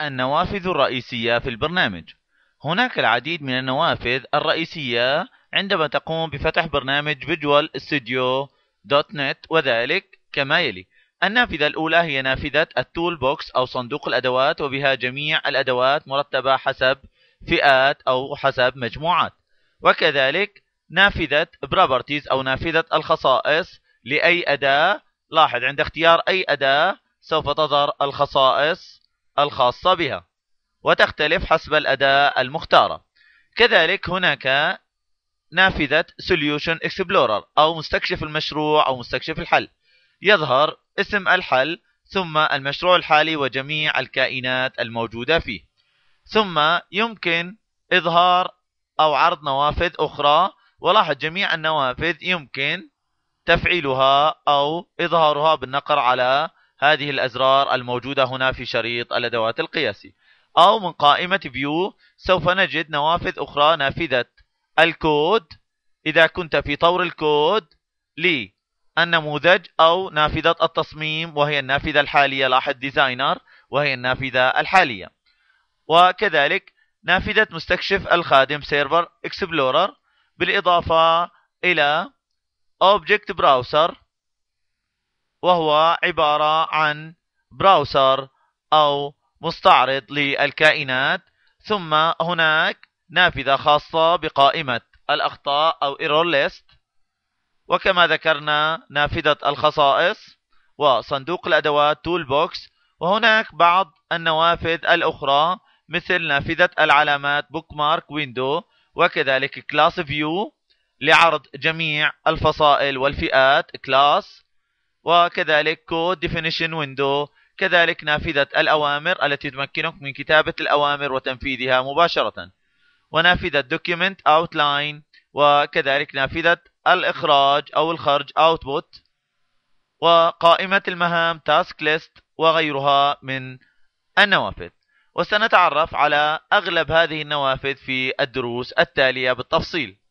النوافذ الرئيسية في البرنامج هناك العديد من النوافذ الرئيسية عندما تقوم بفتح برنامج فيجوال Studio دوت نت وذلك كما يلي النافذة الأولى هي نافذة التول بوكس أو صندوق الأدوات وبها جميع الأدوات مرتبة حسب فئات أو حسب مجموعات وكذلك نافذة بروبرتيز أو نافذة الخصائص لأي أداة لاحظ عند اختيار أي أداة سوف تظهر الخصائص الخاصة بها وتختلف حسب الأداة المختارة كذلك هناك نافذة Solution Explorer أو مستكشف المشروع أو مستكشف الحل يظهر اسم الحل ثم المشروع الحالي وجميع الكائنات الموجودة فيه ثم يمكن إظهار أو عرض نوافذ أخرى ولاحظ جميع النوافذ يمكن تفعيلها أو إظهارها بالنقر على هذه الأزرار الموجودة هنا في شريط الأدوات القياسي أو من قائمة فيو سوف نجد نوافذ أخرى نافذة الكود إذا كنت في طور الكود للنموذج أو نافذة التصميم وهي النافذة الحالية لاحظ ديزاينر وهي النافذة الحالية وكذلك نافذة مستكشف الخادم سيرفر اكسبلورر بالإضافة إلى Object Browser وهو عبارة عن براوسر أو مستعرض للكائنات ثم هناك نافذة خاصة بقائمة الأخطاء أو Error List وكما ذكرنا نافذة الخصائص وصندوق الأدوات Toolbox وهناك بعض النوافذ الأخرى مثل نافذة العلامات Bookmark Window وكذلك Class View لعرض جميع الفصائل والفئات Class وكذلك Code Definition Window كذلك نافذة الأوامر التي تمكنك من كتابة الأوامر وتنفيذها مباشرة ونافذة Document Outline وكذلك نافذة الإخراج أو الخرج Output وقائمة المهام Task List وغيرها من النوافذ وسنتعرف على أغلب هذه النوافذ في الدروس التالية بالتفصيل